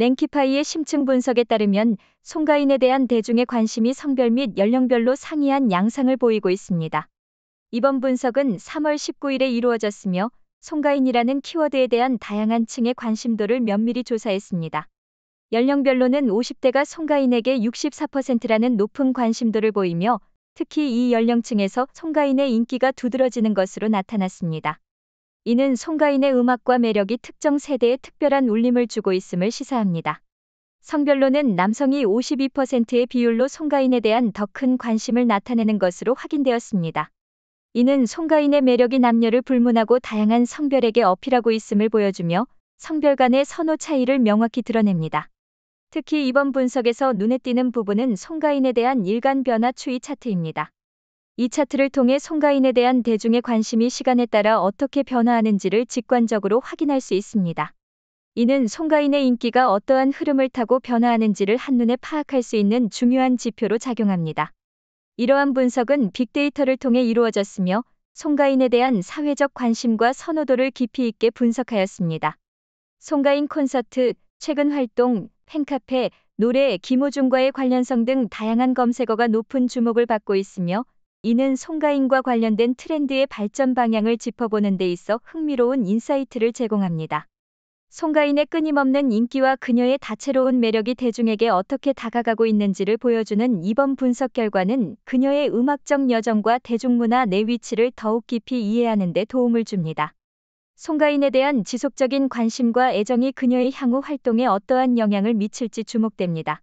랭키파이의 심층 분석에 따르면 송가인에 대한 대중의 관심이 성별 및 연령별로 상이한 양상을 보이고 있습니다. 이번 분석은 3월 19일에 이루어졌으며 송가인이라는 키워드에 대한 다양한 층의 관심도를 면밀히 조사했습니다. 연령별로는 50대가 송가인에게 64%라는 높은 관심도를 보이며 특히 이 연령층에서 송가인의 인기가 두드러지는 것으로 나타났습니다. 이는 송가인의 음악과 매력이 특정 세대에 특별한 울림을 주고 있음을 시사합니다. 성별로는 남성이 52%의 비율로 송가인에 대한 더 큰 관심을 나타내는 것으로 확인되었습니다. 이는 송가인의 매력이 남녀를 불문하고 다양한 성별에게 어필하고 있음을 보여주며 성별 간의 선호 차이를 명확히 드러냅니다. 특히 이번 분석에서 눈에 띄는 부분은 송가인에 대한 일간 변화 추이 차트입니다. 이 차트를 통해 송가인에 대한 대중의 관심이 시간에 따라 어떻게 변화하는지를 직관적으로 확인할 수 있습니다. 이는 송가인의 인기가 어떠한 흐름을 타고 변화하는지를 한눈에 파악할 수 있는 중요한 지표로 작용합니다. 이러한 분석은 빅데이터를 통해 이루어졌으며 송가인에 대한 사회적 관심과 선호도를 깊이 있게 분석하였습니다. 송가인 콘서트, 최근 활동, 팬카페, 노래, 김호중과의 관련성 등 다양한 검색어가 높은 주목을 받고 있으며 이는 송가인과 관련된 트렌드의 발전 방향을 짚어보는 데 있어 흥미로운 인사이트를 제공합니다. 송가인의 끊임없는 인기와 그녀의 다채로운 매력이 대중에게 어떻게 다가가고 있는지를 보여주는 이번 분석 결과는 그녀의 음악적 여정과 대중문화 내 위치를 더욱 깊이 이해하는 데 도움을 줍니다. 송가인에 대한 지속적인 관심과 애정이 그녀의 향후 활동에 어떠한 영향을 미칠지 주목됩니다.